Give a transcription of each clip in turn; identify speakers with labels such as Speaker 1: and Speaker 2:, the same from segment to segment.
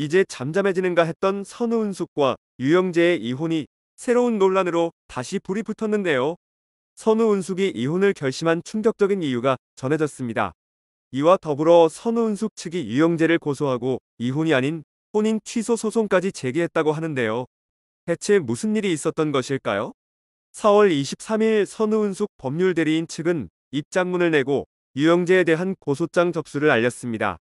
Speaker 1: 이제 잠잠해지는가 했던 선우은숙과 유영재의 이혼이 새로운 논란으로 다시 불이 붙었는데요. 선우은숙이 이혼을 결심한 충격적인 이유가 전해졌습니다. 이와 더불어 선우은숙 측이 유영재를 고소하고 이혼이 아닌 혼인 취소 소송까지 제기했다고 하는데요. 대체 무슨 일이 있었던 것일까요? 4월 23일 선우은숙 법률대리인 측은 입장문을 내고 유영재에 대한 고소장 접수를 알렸습니다.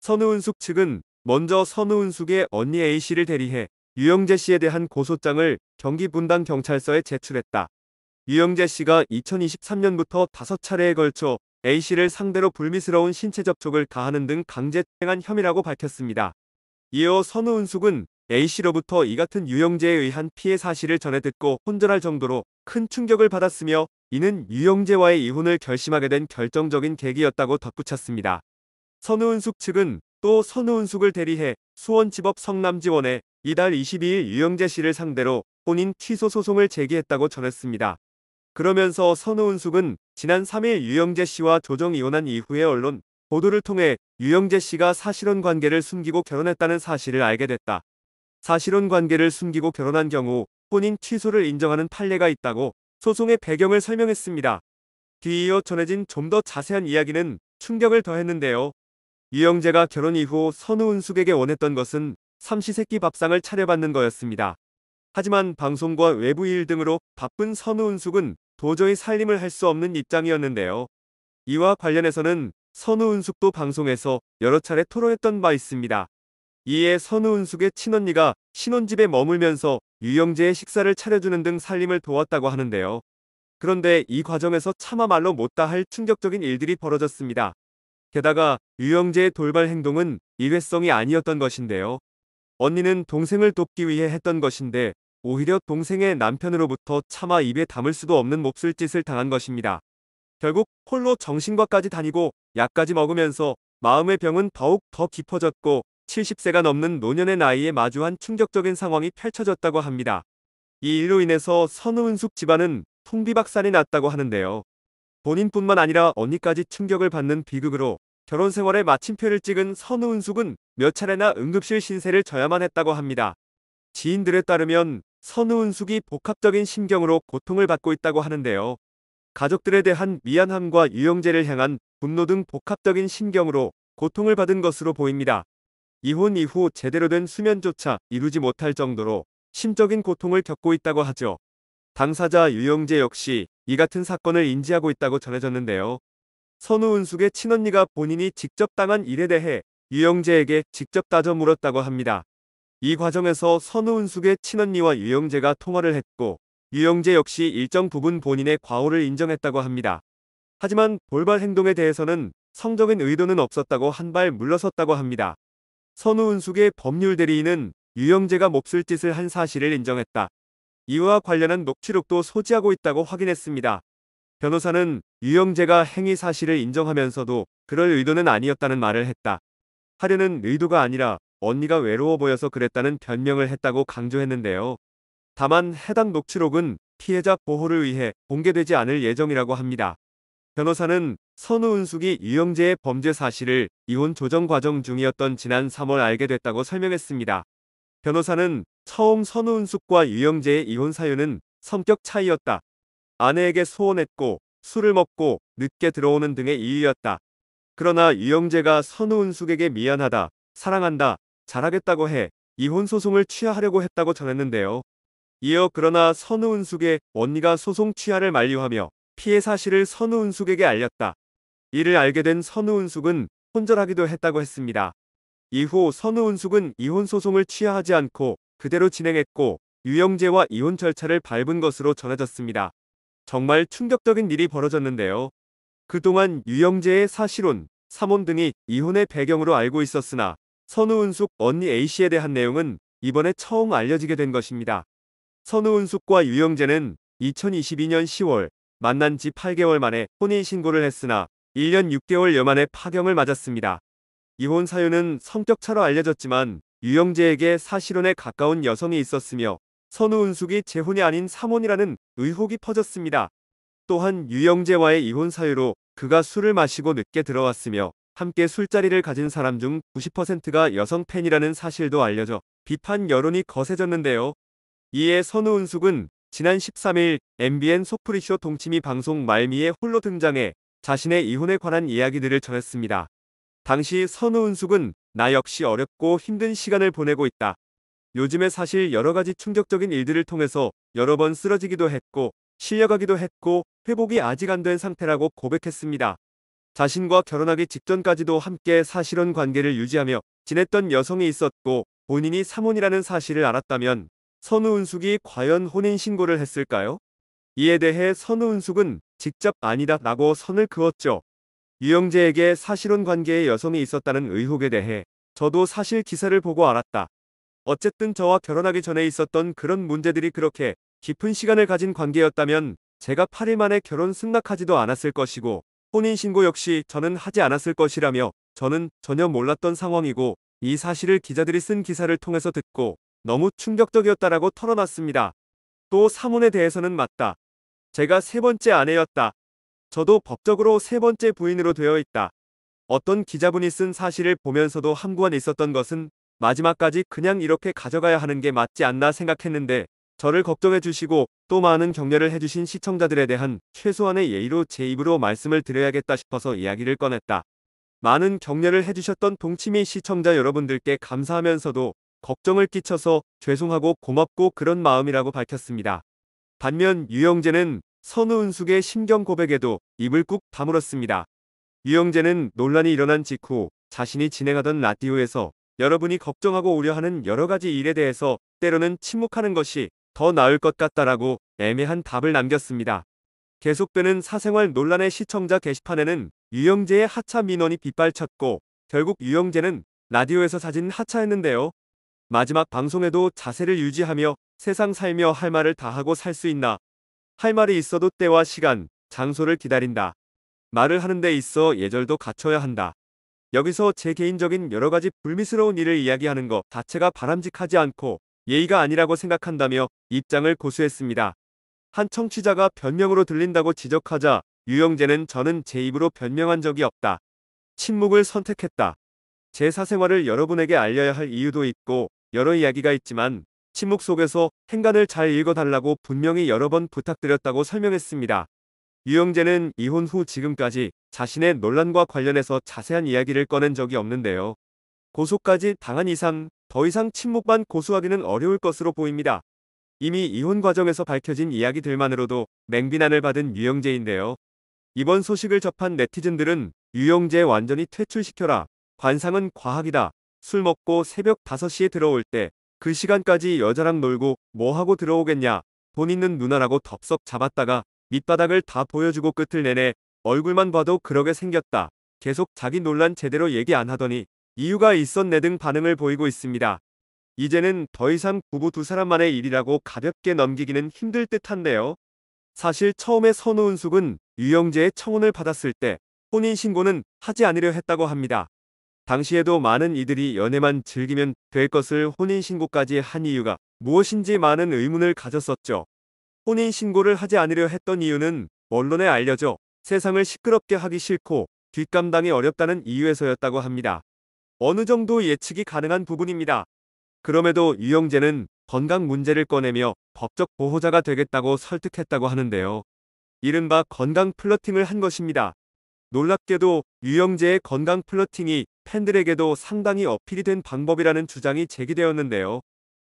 Speaker 1: 선우은숙 측은 먼저 선우은숙의 언니 A씨를 대리해 유영재 씨에 대한 고소장을 경기 분당 경찰서에 제출했다. 유영재 씨가 2023년부터 5차례에 걸쳐 A씨를 상대로 불미스러운 신체 접촉을 가하는 등 강제 행한 혐의라고 밝혔습니다. 이어 선우은숙은 A씨로부터 이 같은 유영재에 의한 피해 사실을 전해 듣고 혼절할 정도로 큰 충격을 받았으며 이는 유영재와의 이혼을 결심하게 된 결정적인 계기였다고 덧붙였습니다. 선우은숙 측은 또 선우은숙을 대리해 수원지법 성남지원에 이달 22일 유영재 씨를 상대로 혼인 취소 소송을 제기했다고 전했습니다. 그러면서 선우은숙은 지난 3일 유영재 씨와 조정 이혼한 이후에 언론 보도를 통해 유영재 씨가 사실혼 관계를 숨기고 결혼했다는 사실을 알게 됐다. 사실혼 관계를 숨기고 결혼한 경우 혼인 취소를 인정하는 판례가 있다고 소송의 배경을 설명했습니다. 뒤이어 전해진 좀 더 자세한 이야기는 충격을 더했는데요. 유영재가 결혼 이후 선우은숙에게 원했던 것은 삼시세끼 밥상을 차려받는 거였습니다. 하지만 방송과 외부 일 등으로 바쁜 선우은숙은 도저히 살림을 할 수 없는 입장이었는데요. 이와 관련해서는 선우은숙도 방송에서 여러 차례 토로했던 바 있습니다. 이에 선우은숙의 친언니가 신혼집에 머물면서 유영재의 식사를 차려주는 등 살림을 도왔다고 하는데요. 그런데 이 과정에서 차마 말로 못다 할 충격적인 일들이 벌어졌습니다. 게다가 유영재의 돌발 행동은 일회성이 아니었던 것인데요. 언니는 동생을 돕기 위해 했던 것인데 오히려 동생의 남편으로부터 차마 입에 담을 수도 없는 몹쓸 짓을 당한 것입니다. 결국 홀로 정신과까지 다니고 약까지 먹으면서 마음의 병은 더욱 더 깊어졌고 70세가 넘는 노년의 나이에 마주한 충격적인 상황이 펼쳐졌다고 합니다. 이 일로 인해서 선우은숙 집안은 통비박산이 났다고 하는데요. 본인뿐만 아니라 언니까지 충격을 받는 비극으로 결혼 생활에 마침표를 찍은 선우은숙은 몇 차례나 응급실 신세를 져야만 했다고 합니다. 지인들에 따르면 선우은숙이 복합적인 심경으로 고통을 받고 있다고 하는데요. 가족들에 대한 미안함과 유영재를 향한 분노 등 복합적인 심경으로 고통을 받은 것으로 보입니다. 이혼 이후 제대로 된 수면조차 이루지 못할 정도로 심적인 고통을 겪고 있다고 하죠. 당사자 유영재 역시 이 같은 사건을 인지하고 있다고 전해졌는데요. 선우은숙의 친언니가 본인이 직접 당한 일에 대해 유영재에게 직접 따져 물었다고 합니다. 이 과정에서 선우은숙의 친언니와 유영재가 통화를 했고 유영재 역시 일정 부분 본인의 과오를 인정했다고 합니다. 하지만 돌발 행동에 대해서는 성적인 의도는 없었다고 한 발 물러섰다고 합니다. 선우은숙의 법률 대리인은 유영재가 몹쓸 짓을 한 사실을 인정했다. 이와 관련한 녹취록도 소지하고 있다고 확인했습니다. 변호사는 유영재가 행위 사실을 인정하면서도 그럴 의도는 아니었다는 말을 했다. 하려는 의도가 아니라 언니가 외로워 보여서 그랬다는 변명을 했다고 강조했는데요. 다만 해당 녹취록은 피해자 보호를 위해 공개되지 않을 예정이라고 합니다. 변호사는 선우은숙이 유영재의 범죄 사실을 이혼 조정 과정 중이었던 지난 3월 알게 됐다고 설명했습니다. 변호사는 처음 선우은숙과 유영재의 이혼 사유는 성격 차이였다. 아내에게 소원했고 술을 먹고 늦게 들어오는 등의 이유였다. 그러나 유영재가 선우은숙에게 미안하다, 사랑한다, 잘하겠다고 해 이혼 소송을 취하하려고 했다고 전했는데요. 이어 그러나 선우은숙의 언니가 소송 취하를 만류하며 피해 사실을 선우은숙에게 알렸다. 이를 알게 된 선우은숙은 혼절하기도 했다고 했습니다. 이후 선우은숙은 이혼 소송을 취하하지 않고 그대로 진행했고 유영재와 이혼 절차를 밟은 것으로 전해졌습니다. 정말 충격적인 일이 벌어졌는데요. 그동안 유영재의 사실혼, 사혼 등이 이혼의 배경으로 알고 있었으나 선우은숙 언니 A씨에 대한 내용은 이번에 처음 알려지게 된 것입니다. 선우은숙과 유영재는 2022년 10월 만난 지 8개월 만에 혼인신고를 했으나 1년 6개월 여만에 파경을 맞았습니다. 이혼 사유는 성격차로 알려졌지만 유영재에게 사실혼에 가까운 여성이 있었으며 선우은숙이 재혼이 아닌 사혼이라는 의혹이 퍼졌습니다. 또한 유영재와의 이혼 사유로 그가 술을 마시고 늦게 들어왔으며 함께 술자리를 가진 사람 중 90%가 여성 팬이라는 사실도 알려져 비판 여론이 거세졌는데요. 이에 선우은숙은 지난 13일 MBN 소프리쇼 동치미 방송 말미에 홀로 등장해 자신의 이혼에 관한 이야기들을 전했습니다. 당시 선우은숙은 나 역시 어렵고 힘든 시간을 보내고 있다. 요즘에 사실 여러가지 충격적인 일들을 통해서 여러 번 쓰러지기도 했고 실려가기도 했고 회복이 아직 안 된 상태라고 고백했습니다. 자신과 결혼하기 직전까지도 함께 사실혼 관계를 유지하며 지냈던 여성이 있었고 본인이 사몬이라는 사실을 알았다면 선우은숙이 과연 혼인신고를 했을까요? 이에 대해 선우은숙은 직접 아니다 라고 선을 그었죠. 유영재에게 사실혼 관계의 여성이 있었다는 의혹에 대해 저도 사실 기사를 보고 알았다. 어쨌든 저와 결혼하기 전에 있었던 그런 문제들이 그렇게 깊은 시간을 가진 관계였다면 제가 8일 만에 결혼 승낙하지도 않았을 것이고 혼인신고 역시 저는 하지 않았을 것이라며 저는 전혀 몰랐던 상황이고 이 사실을 기자들이 쓴 기사를 통해서 듣고 너무 충격적이었다라고 털어놨습니다. 또 사문에 대해서는 맞다. 제가 세 번째 아내였다. 저도 법적으로 세 번째 부인으로 되어 있다. 어떤 기자분이 쓴 사실을 보면서도 함구한 있었던 것은 마지막까지 그냥 이렇게 가져가야 하는 게 맞지 않나 생각했는데 저를 걱정해 주시고 또 많은 격려를 해주신 시청자들에 대한 최소한의 예의로 제 입으로 말씀을 드려야겠다 싶어서 이야기를 꺼냈다. 많은 격려를 해주셨던 동치미 시청자 여러분들께 감사하면서도 걱정을 끼쳐서 죄송하고 고맙고 그런 마음이라고 밝혔습니다. 반면 유영재는 선우은숙의 심경 고백에도 입을 꾹 다물었습니다. 유영재는 논란이 일어난 직후 자신이 진행하던 라디오에서 여러분이 걱정하고 우려하는 여러 가지 일에 대해서 때로는 침묵하는 것이 더 나을 것 같다라고 애매한 답을 남겼습니다. 계속되는 사생활 논란의 시청자 게시판에는 유영재의 하차 민원이 빗발쳤고 결국 유영재는 라디오에서 사진 하차했는데요. 마지막 방송에도 자세를 유지하며 세상 살며 할 말을 다 하고 살 수 있나. 할 말이 있어도 때와 시간, 장소를 기다린다. 말을 하는 데 있어 예절도 갖춰야 한다. 여기서 제 개인적인 여러가지 불미스러운 일을 이야기하는 것 자체가 바람직하지 않고 예의가 아니라고 생각한다며 입장을 고수했습니다. 한 청취자가 변명으로 들린다고 지적하자 유영재는 저는 제 입으로 변명한 적이 없다. 침묵을 선택했다. 제 사생활을 여러분에게 알려야 할 이유도 있고 여러 이야기가 있지만 침묵 속에서 행간을 잘 읽어달라고 분명히 여러 번 부탁드렸다고 설명했습니다. 유영재는 이혼 후 지금까지 자신의 논란과 관련해서 자세한 이야기를 꺼낸 적이 없는데요. 고소까지 당한 이상 더 이상 침묵만 고수하기는 어려울 것으로 보입니다. 이미 이혼 과정에서 밝혀진 이야기들만으로도 맹비난을 받은 유영재인데요. 이번 소식을 접한 네티즌들은 유영재 완전히 퇴출시켜라. 관상은 과학이다. 술 먹고 새벽 5시에 들어올 때 그 시간까지 여자랑 놀고 뭐하고 들어오겠냐. 돈 있는 누나라고 덥석 잡았다가 밑바닥을 다 보여주고 끝을 내내 얼굴만 봐도 그러게 생겼다. 계속 자기 논란 제대로 얘기 안 하더니 이유가 있었네 등 반응을 보이고 있습니다. 이제는 더 이상 부부 두 사람만의 일이라고 가볍게 넘기기는 힘들 듯한데요. 사실 처음에 선우은숙은 유영재의 청혼을 받았을 때 혼인신고는 하지 않으려 했다고 합니다. 당시에도 많은 이들이 연애만 즐기면 될 것을 혼인신고까지 한 이유가 무엇인지 많은 의문을 가졌었죠. 혼인 신고를 하지 않으려 했던 이유는 언론에 알려져 세상을 시끄럽게 하기 싫고 뒷감당이 어렵다는 이유에서였다고 합니다. 어느 정도 예측이 가능한 부분입니다. 그럼에도 유영재는 건강 문제를 꺼내며 법적 보호자가 되겠다고 설득했다고 하는데요. 이른바 건강 플러팅을 한 것입니다. 놀랍게도 유영재의 건강 플러팅이 팬들에게도 상당히 어필이 된 방법이라는 주장이 제기되었는데요.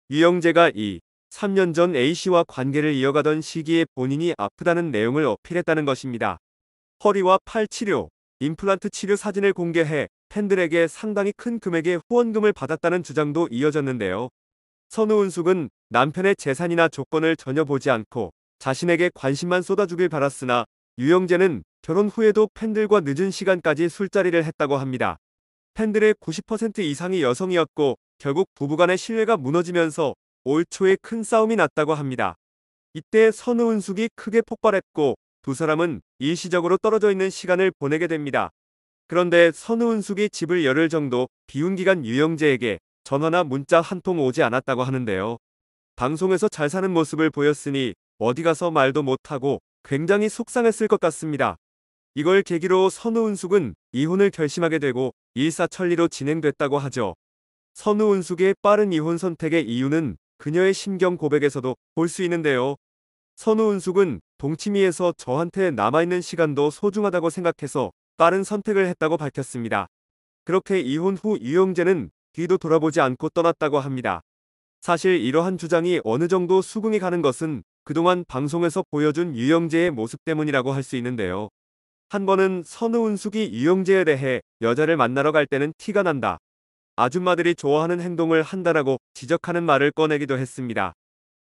Speaker 1: 유영재가 이 3년 전 A씨와 관계를 이어가던 시기에 본인이 아프다는 내용을 어필했다는 것입니다. 허리와 팔 치료, 임플란트 치료 사진을 공개해 팬들에게 상당히 큰 금액의 후원금을 받았다는 주장도 이어졌는데요. 선우은숙은 남편의 재산이나 조건을 전혀 보지 않고 자신에게 관심만 쏟아주길 바랐으나 유영재는 결혼 후에도 팬들과 늦은 시간까지 술자리를 했다고 합니다. 팬들의 90% 이상이 여성이었고 결국 부부간의 신뢰가 무너지면서 올 초에 큰 싸움이 났다고 합니다. 이때 선우은숙이 크게 폭발했고 두 사람은 일시적으로 떨어져 있는 시간을 보내게 됩니다. 그런데 선우은숙이 집을 열흘 정도 비운 기간 유영재에게 전화나 문자 한 통 오지 않았다고 하는데요. 방송에서 잘 사는 모습을 보였으니 어디 가서 말도 못하고 굉장히 속상했을 것 같습니다. 이걸 계기로 선우은숙은 이혼을 결심하게 되고 일사천리로 진행됐다고 하죠. 선우은숙의 빠른 이혼 선택의 이유는 그녀의 심경 고백에서도 볼 수 있는데요. 선우 은숙은 동치미에서 저한테 남아있는 시간도 소중하다고 생각해서 빠른 선택을 했다고 밝혔습니다. 그렇게 이혼 후 유영재는 뒤도 돌아보지 않고 떠났다고 합니다. 사실 이러한 주장이 어느 정도 수긍이 가는 것은 그동안 방송에서 보여준 유영재의 모습 때문이라고 할 수 있는데요. 한 번은 선우은숙이 유영재에 대해 여자를 만나러 갈 때는 티가 난다. 아줌마들이 좋아하는 행동을 한다라고 지적하는 말을 꺼내기도 했습니다.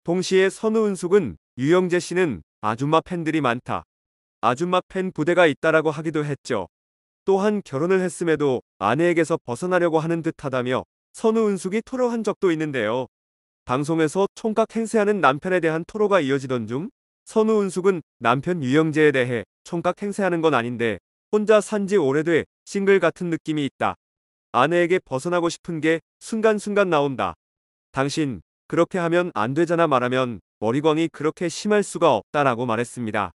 Speaker 1: 동시에 선우은숙은 유영재 씨는 아줌마 팬들이 많다. 아줌마 팬 부대가 있다라고 하기도 했죠. 또한 결혼을 했음에도 아내에게서 벗어나려고 하는 듯하다며 선우은숙이 토로한 적도 있는데요. 방송에서 총각 행세하는 남편에 대한 토로가 이어지던 중 선우은숙은 남편 유영재에 대해 총각 행세하는 건 아닌데 혼자 산 지 오래돼 싱글 같은 느낌이 있다. 아내에게 벗어나고 싶은 게 순간순간 나온다. 당신, 그렇게 하면 안 되잖아 말하면 머리광이 그렇게 심할 수가 없다라고 말했습니다.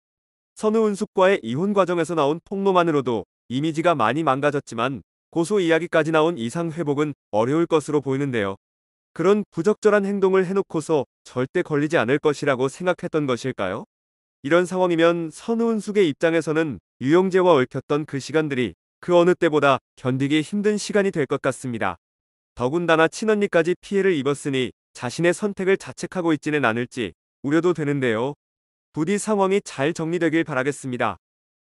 Speaker 1: 선우은숙과의 이혼 과정에서 나온 폭로만으로도 이미지가 많이 망가졌지만 고소 이야기까지 나온 이상 회복은 어려울 것으로 보이는데요. 그런 부적절한 행동을 해놓고서 절대 걸리지 않을 것이라고 생각했던 것일까요? 이런 상황이면 선우은숙의 입장에서는 유영재와 얽혔던 그 시간들이 그 어느 때보다 견디기 힘든 시간이 될 것 같습니다. 더군다나 친언니까지 피해를 입었으니 자신의 선택을 자책하고 있지는 않을지 우려도 되는데요. 부디 상황이 잘 정리되길 바라겠습니다.